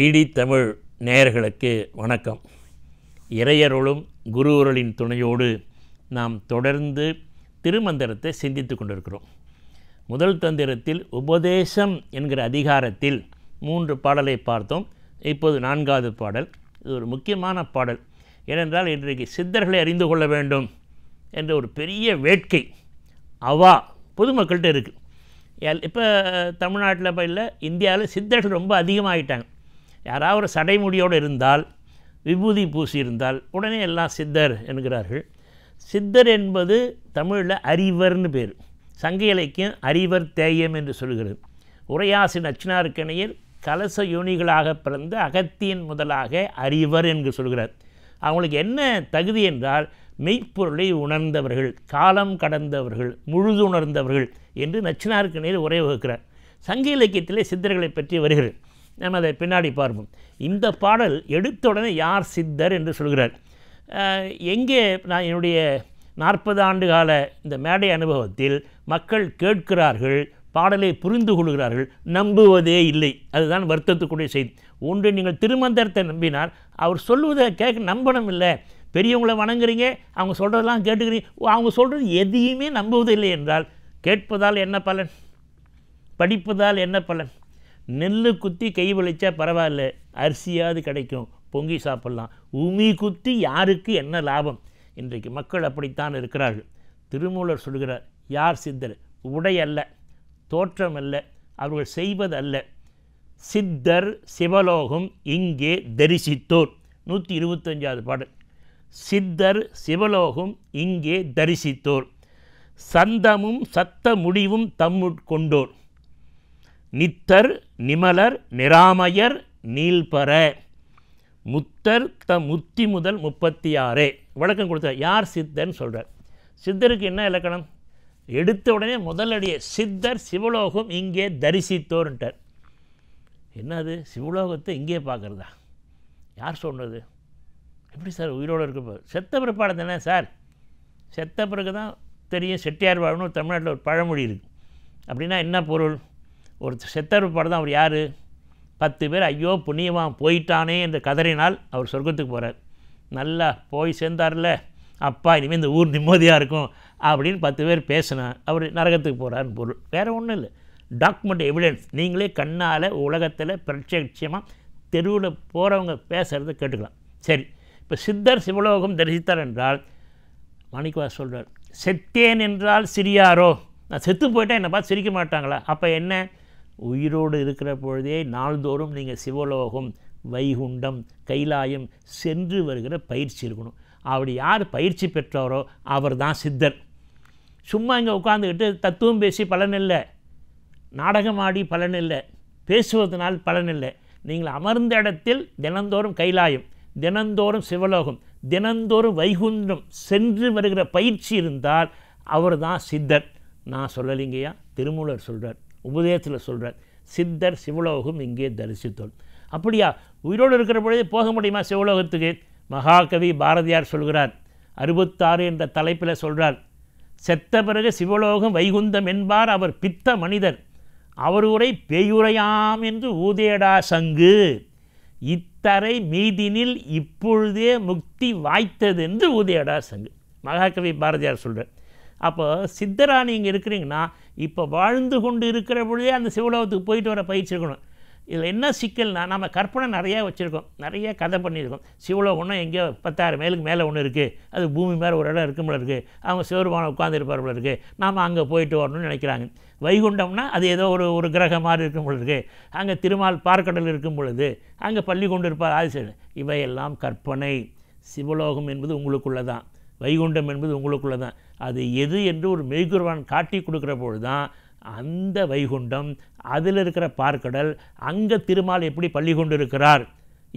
DD Tamil நேயர்களுக்கு வணக்கம் இறையருளும் குருவருளின் துணையோடு நாம் தொடர்ந்து திருமந்திரத்தை சிந்தித்து கொண்டிருக்கிறோம் முதல் தந்திரத்தில் உபதேசம் என்கிற அதிகாரத்தில் மூன்று பாடலை பார்த்தோம் இப்போது நான்காவது பாடல் இது ஒரு முக்கியமான பாடல் ஏனென்றால் இன்றைக்கு சித்தர்களை அறிந்து கொள்ள வேண்டும் என்ற ஒரு பெரிய வேட்கை அவா பொதுமக்கள்கிட்ட இருக்குது இப்போ தமிழ்நாட்டில் இப்போ இல்லை இந்தியாவில் சித்தர்கள் ரொம்ப அதிகமாகிட்டாங்க யாராவது சடைமுடியோடு இருந்தால் விபூதி பூசி இருந்தால் உடனே எல்லாம் சித்தர் என்கிறார்கள் சித்தர் என்பது தமிழில் அறிவர்னு பேர் சங்க இலக்கியம் அறிவர் தேயம் என்று சொல்கிறது உரையாசி நச்சினாருக்கணையில் கலச யோனிகளாக பிறந்த அகத்தியின் முதலாக அறிவர் என்று சொல்கிறார் அவங்களுக்கு என்ன தகுதி என்றால் மெய்ப்பொருளை உணர்ந்தவர்கள் காலம் கடந்தவர்கள் முழுது உணர்ந்தவர்கள் என்று நச்சினார்க்கணையில் உரை வகுக்கிறார் சங்க இலக்கியத்திலே சித்தர்களை பற்றி வருகிறது நம்ம அதை பின்னாடி பார்ப்போம் இந்த பாடல் உடனே யார் சித்தர் என்று சொல்கிறார் எங்கே நான் என்னுடைய நாற்பது ஆண்டு கால இந்த மேடை அனுபவத்தில் மக்கள் கேட்கிறார்கள் பாடலை புரிந்து கொள்கிறார்கள் நம்புவதே இல்லை அதுதான் வருத்தத்துக்குரிய செய்தி ஒன்று நீங்கள் திருமந்திரத்தை நம்பினால் அவர் சொல்லுவதை கேட்க நம்பணும் இல்லை பெரியவங்களை வணங்குறீங்க அவங்க சொல்கிறதெல்லாம் கேட்டுக்கிறீங்க அவங்க சொல்கிறது எதையுமே நம்புவதில்லை என்றால் கேட்பதால் என்ன பலன் படிப்பதால் என்ன பலன் நெல் குத்தி கை வலிச்சா பரவாயில்ல அரிசியாவது கிடைக்கும் பொங்கி சாப்பிட்லாம் உமி குத்தி யாருக்கு என்ன லாபம் இன்றைக்கு மக்கள் அப்படித்தான் இருக்கிறார்கள் திருமூலர் சொல்கிறார் யார் சித்தர் உடை அல்ல தோற்றம் அல்ல அவர்கள் செய்வது அல்ல சித்தர் சிவலோகம் இங்கே தரிசித்தோர் நூற்றி இருபத்தஞ்சாவது பாடல் சித்தர் சிவலோகம் இங்கே தரிசித்தோர் சந்தமும் சத்த முடிவும் தம்முட்கொண்டோர் நித்தர் நிமலர் நிராமையர் நீல்பர முத்தர் த முத்தி முதல் முப்பத்தி ஆறு விளக்கம் கொடுத்த யார் சித்தர்னு சொல்கிறார் சித்தருக்கு என்ன இலக்கணம் எடுத்த உடனே முதலடியே சித்தர் சிவலோகம் இங்கே தரிசித்தோர்ன்ட்டார் என்னது சிவலோகத்தை இங்கே பார்க்குறதா யார் சொன்னது எப்படி சார் உயிரோடு இருக்கப்போ செத்த பிறப்பாடு தானே சார் செத்த பிறகு தான் தெரியும் செட்டியார் வாழ்னு தமிழ்நாட்டில் ஒரு பழமொழி இருக்குது அப்படின்னா என்ன பொருள் ஒருத்தர் செத்தர் தான் அவர் யார் பத்து பேர் ஐயோ புண்ணியமாக போயிட்டானே என்று கதறினால் அவர் சொர்க்கத்துக்கு போகிறார் நல்லா போய் சேர்ந்தார்ல அப்பா இனிமேல் இந்த ஊர் நிம்மதியாக இருக்கும் அப்படின்னு பத்து பேர் பேசினா அவர் நரகத்துக்கு போகிறார்னு பொருள் வேறு ஒன்றும் இல்லை டாக்குமெண்ட் எவிடன்ஸ் நீங்களே கண்ணால் உலகத்தில் பிரத்யட்சியமாக தெருவில் போகிறவங்க பேசுகிறத கேட்டுக்கலாம் சரி இப்போ சித்தர் சிவலோகம் தரிசித்தார் என்றால் மாணிக்கவா சொல்கிறார் செத்தேன் என்றால் சிரியாரோ நான் செத்து போயிட்டால் என்னை பார்த்து சிரிக்க மாட்டாங்களா அப்போ என்ன உயிரோடு இருக்கிற பொழுதே நாள்தோறும் நீங்கள் சிவலோகம் வைகுண்டம் கைலாயம் சென்று வருகிற பயிற்சி இருக்கணும் அப்படி யார் பயிற்சி பெற்றாரோ அவர் தான் சித்தர் சும்மா இங்கே உட்காந்துக்கிட்டு தத்துவம் பேசி பலனில்லை நாடகமாடி பலனில்லை பேசுவதனால் பலனில்லை நீங்கள் அமர்ந்த இடத்தில் தினந்தோறும் கைலாயம் தினந்தோறும் சிவலோகம் தினந்தோறும் வைகுண்டம் சென்று வருகிற பயிற்சி இருந்தால் அவர் தான் சித்தர் நான் சொல்லலிங்கய்யா திருமூலர் சொல்கிறார் உபதேசத்தில் சொல்கிறார் சித்தர் சிவலோகம் இங்கே தரிசித்தோம் அப்படியா உயிரோடு இருக்கிற பொழுது போக முடியுமா சிவலோகத்துக்கு மகாகவி பாரதியார் சொல்கிறார் அறுபத்தாறு என்ற தலைப்பில் சொல்கிறார் செத்த பிறகு சிவலோகம் வைகுந்தம் என்பார் அவர் பித்த மனிதர் அவர் உரை பேயுரையாம் என்று ஊதேடா சங்கு இத்தரை மீதினில் இப்பொழுதே முக்தி வாய்த்தது என்று ஊதேடா சங்கு மகாகவி பாரதியார் சொல்கிறார் அப்போ சித்தரா நீங்கள் இருக்கிறீங்கன்னா இப்போ வாழ்ந்து கொண்டு இருக்கிற பொழுதே அந்த சிவலோகத்துக்கு போயிட்டு வர பயிற்சி இருக்கணும் இதில் என்ன சிக்கல்னா நம்ம கற்பனை நிறையா வச்சுருக்கோம் நிறைய கதை பண்ணியிருக்கோம் சிவலோகம்னா எங்கேயோ பத்தாயிரம் மேலுக்கு மேலே ஒன்று இருக்குது அது பூமி மேலே ஒரு இடம் போல இருக்குது அவங்க சிவருமான உட்காந்துருப்பார்போல இருக்குது நாம் அங்கே போயிட்டு வரணும்னு நினைக்கிறாங்க வைகுண்டம்னா அது ஏதோ ஒரு ஒரு கிரகம் மாதிரி இருக்கும் பொழுது அங்கே திருமால் பார்க்கடல் இருக்கும் பொழுது அங்கே பள்ளி கொண்டு இருப்பார் ஆதிசேஷன் இவையெல்லாம் கற்பனை சிவலோகம் என்பது உங்களுக்குள்ளே தான் வைகுண்டம் என்பது உங்களுக்குள்ளே தான் அது எது என்று ஒரு மெய்குருவான் காட்டி கொடுக்குற பொழுது தான் அந்த வைகுண்டம் அதில் இருக்கிற பார்க்கடல் அங்கே திருமால் எப்படி பள்ளி கொண்டு இருக்கிறார்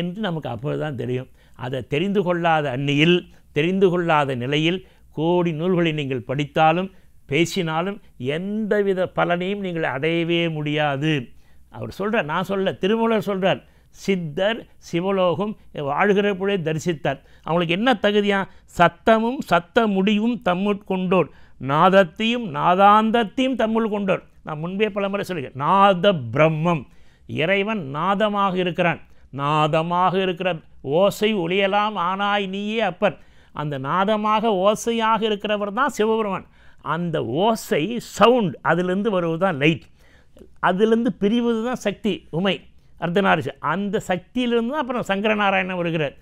என்று நமக்கு அப்போது தான் தெரியும் அதை தெரிந்து கொள்ளாத அந்நியில் தெரிந்து கொள்ளாத நிலையில் கோடி நூல்களை நீங்கள் படித்தாலும் பேசினாலும் எந்தவித பலனையும் நீங்கள் அடையவே முடியாது அவர் சொல்கிறார் நான் சொல்ல திருமூலர் சொல்கிறார் சித்தர் சிவலோகம் வாழ்கிற பொழுதே தரிசித்தார் அவங்களுக்கு என்ன தகுதியா சத்தமும் சத்த முடிவும் தம்முள் கொண்டோர் நாதத்தையும் நாதாந்தத்தையும் தம்முள் கொண்டோர் நான் முன்பே பல முறை சொல்லுகிறேன் நாத பிரம்மம் இறைவன் நாதமாக இருக்கிறான் நாதமாக இருக்கிற ஓசை ஒளியலாம் ஆனாய் நீயே அப்பர் அந்த நாதமாக ஓசையாக இருக்கிறவர் தான் சிவபெருமான் அந்த ஓசை சவுண்ட் அதிலிருந்து வருவது தான் லைட் அதிலிருந்து பிரிவது தான் சக்தி உமை அர்த்தநாரிசி அந்த சக்தியிலிருந்து தான் அப்புறம் சங்கரநாராயணன் வருகிறார்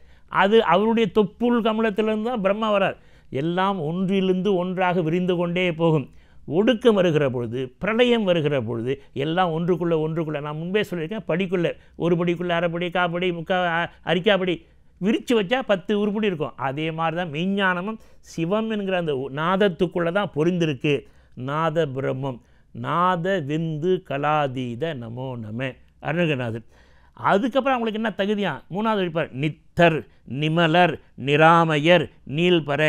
அது அவருடைய தொப்புள் கமலத்திலிருந்து தான் பிரம்மா வரார் எல்லாம் ஒன்றிலிருந்து ஒன்றாக விரிந்து கொண்டே போகும் ஒடுக்கம் வருகிற பொழுது பிரளயம் வருகிற பொழுது எல்லாம் ஒன்றுக்குள்ளே ஒன்றுக்குள்ளே நான் முன்பே சொல்லியிருக்கேன் படிக்குள்ளே ஒரு படிக்குள்ளே அரைப்படி காப்படி முக்கா அரிக்காப்படி விரித்து வச்சா பத்து உருப்படி இருக்கும் அதே மாதிரி தான் மெய்ஞானமும் சிவம் என்கிற அந்த நாதத்துக்குள்ளே தான் பொரிந்திருக்கு நாத பிரம்மம் நாத விந்து கலாதீத நமோ நம அருணகிரிநாதர் அதுக்கப்புறம் அவங்களுக்கு என்ன தகுதியா மூணாவது அழிப்பார் நித்தர் நிமலர் நிராமையர் நீல்பர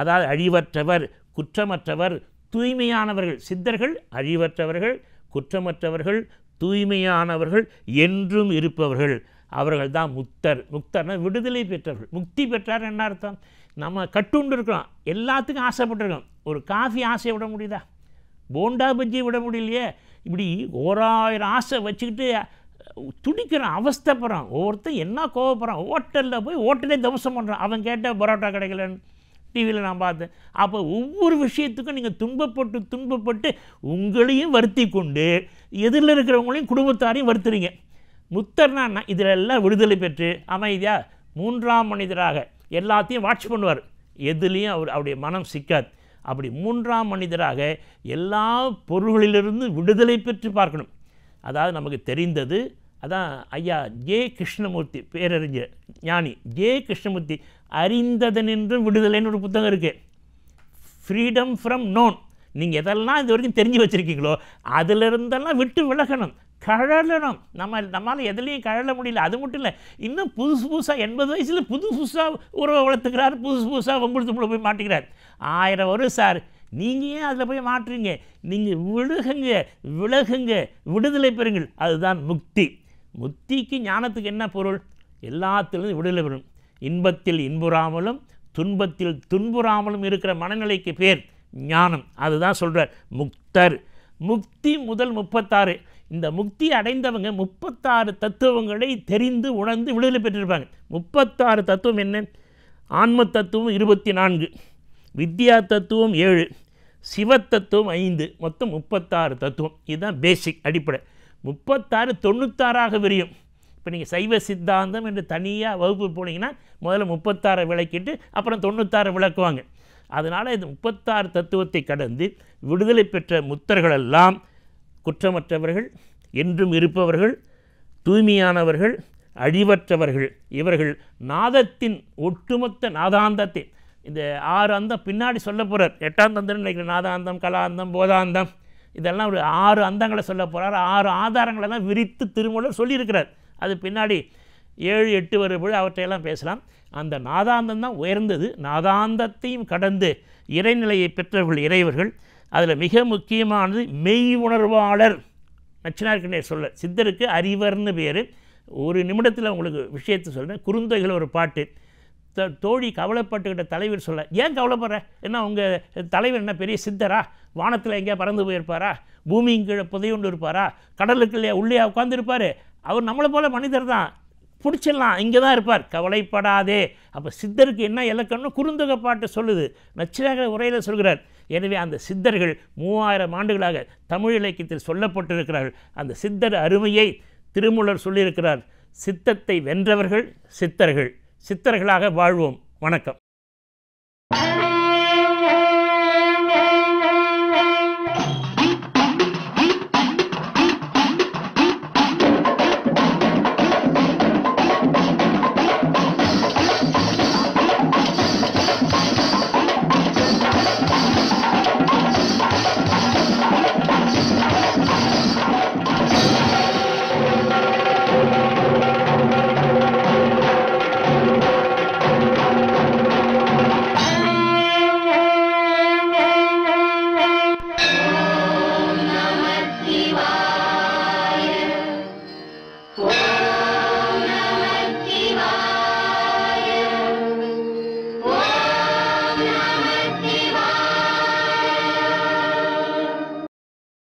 அதாவது அழிவற்றவர் குற்றமற்றவர் தூய்மையானவர்கள் சித்தர்கள் அழிவற்றவர்கள் குற்றமற்றவர்கள் தூய்மையானவர்கள் என்றும் இருப்பவர்கள் அவர்கள் தான் முக்தர் முக்தர்னா விடுதலை பெற்றவர்கள் முக்தி பெற்றார் என்ன அர்த்தம் நம்ம கட்டுண்டு இருக்கிறோம் எல்லாத்துக்கும் ஆசைப்பட்டிருக்கோம் ஒரு காஃபி ஆசையை விட முடியுதா போண்டா பஜ்ஜி விட முடியலையே இப்படி ஓராயிரம் ஆசை வச்சுக்கிட்டு துடிக்கிறான் அவஸ்தைப்படுறான் ஒவ்வொருத்தன் என்ன கோவப்படுறான் ஹோட்டலில் போய் ஹோட்டலே தவசம் பண்ணுறான் அவன் கேட்ட பரோட்டா கிடைக்கலன்னு டிவியில் நான் பார்த்தேன் அப்போ ஒவ்வொரு விஷயத்துக்கும் நீங்கள் துன்பப்பட்டு துன்பப்பட்டு உங்களையும் வருத்தி கொண்டு எதிரில் இருக்கிறவங்களையும் குடும்பத்தாரையும் வருத்துறீங்க முத்தர்னா எல்லாம் விடுதலை பெற்று அமைதியாக மூன்றாம் மனிதராக எல்லாத்தையும் வாட்ச் பண்ணுவார் எதுலேயும் அவர் அவருடைய மனம் சிக்காது அப்படி மூன்றாம் மனிதராக எல்லா பொருள்களிலிருந்து விடுதலை பெற்று பார்க்கணும் அதாவது நமக்கு தெரிந்தது அதான் ஐயா ஜே கிருஷ்ணமூர்த்தி பேரறிஞர் ஞானி ஜே கிருஷ்ணமூர்த்தி அறிந்ததனின்றும் விடுதலைன்னு ஒரு புத்தகம் இருக்குது ஃப்ரீடம் ஃப்ரம் நோன் நீங்கள் எதெல்லாம் இது வரைக்கும் தெரிஞ்சு வச்சுருக்கீங்களோ அதிலிருந்தெல்லாம் விட்டு விலகணும் கழலணும் நம்ம நம்மளால் எதுலேயும் கழல முடியல அது மட்டும் இல்லை இன்னும் புதுசு புதுசாக எண்பது வயசில் புது புதுசாக உறவை வளர்த்துக்கிறார் புதுசு புதுசாக வம்புழுத்துக்குள்ளே போய் மாட்டிக்கிறார் ஆயிரம் வரும் சார் நீங்கள் ஏன் அதில் போய் மாற்றுறீங்க நீங்கள் விழுகுங்க விலகுங்க விடுதலை பெறுங்கள் அதுதான் முக்தி முக்திக்கு ஞானத்துக்கு என்ன பொருள் எல்லாத்திலும் விடுதலை பெறும் இன்பத்தில் இன்புறாமலும் துன்பத்தில் துன்புறாமலும் இருக்கிற மனநிலைக்கு பேர் ஞானம் அதுதான் சொல்கிறார் முக்தர் முக்தி முதல் முப்பத்தாறு இந்த முக்தி அடைந்தவங்க முப்பத்தாறு தத்துவங்களை தெரிந்து உணர்ந்து விடுதலை பெற்றிருப்பாங்க முப்பத்தாறு தத்துவம் என்ன ஆன்ம தத்துவம் இருபத்தி நான்கு வித்யா தத்துவம் ஏழு சிவ தத்துவம் ஐந்து மொத்தம் முப்பத்தாறு தத்துவம் இதுதான் பேசிக் அடிப்படை முப்பத்தாறு தொண்ணூத்தாறாக விரியும் இப்போ நீங்கள் சைவ சித்தாந்தம் என்று தனியாக வகுப்பு போனீங்கன்னா முதல்ல முப்பத்தாறை விளக்கிட்டு அப்புறம் தொண்ணூத்தாறு விளக்குவாங்க அதனால் இது முப்பத்தாறு தத்துவத்தை கடந்து விடுதலை பெற்ற முத்தர்களெல்லாம் குற்றமற்றவர்கள் என்றும் இருப்பவர்கள் தூய்மையானவர்கள் அழிவற்றவர்கள் இவர்கள் நாதத்தின் ஒட்டுமொத்த நாதாந்தத்தை இந்த ஆறு அந்தம் பின்னாடி சொல்ல போகிறார் எட்டாம் தந்தம்னு நினைக்கிற நாதாந்தம் கலாந்தம் போதாந்தம் இதெல்லாம் ஒரு ஆறு அந்தங்களை சொல்ல போகிறார் ஆறு ஆதாரங்களை தான் விரித்து திருமணம் சொல்லியிருக்கிறார் அது பின்னாடி ஏழு எட்டு வரும்பொழுது அவற்றையெல்லாம் பேசலாம் அந்த நாதாந்தம் தான் உயர்ந்தது நாதாந்தத்தையும் கடந்து இறைநிலையை பெற்றவர்கள் இறைவர்கள் அதில் மிக முக்கியமானது மெய் உணர்வாளர் நச்சினார்கண்டே சொல்ல சித்தருக்கு அறிவர்னு பேர் ஒரு நிமிடத்தில் உங்களுக்கு விஷயத்தை சொல்கிறேன் குறுந்தைகள் ஒரு பாட்டு த தோழி கவலைப்பட்டுக்கிட்ட தலைவர் சொல்ல ஏன் கவலைப்படுற என்ன உங்கள் தலைவர் என்ன பெரிய சித்தரா வானத்தில் எங்கேயா பறந்து போயிருப்பாரா பூமியின் கீழே புதையுண்டு இருப்பாரா கடலுக்கு இல்லையா உள்ளே உட்காந்துருப்பார் அவர் நம்மளை போல் மனிதர் தான் பிடிச்சிடலாம் இங்கே தான் இருப்பார் கவலைப்படாதே அப்போ சித்தருக்கு என்ன இலக்கணம்னு குறுந்தக பாட்டு சொல்லுது நச்சினாக உரையில் சொல்கிறார் எனவே அந்த சித்தர்கள் மூவாயிரம் ஆண்டுகளாக தமிழ் இலக்கியத்தில் சொல்லப்பட்டிருக்கிறார்கள் அந்த சித்தர் அருமையை திருமூலர் சொல்லியிருக்கிறார் சித்தத்தை வென்றவர்கள் சித்தர்கள் சித்தர்களாக வாழ்வோம் வணக்கம்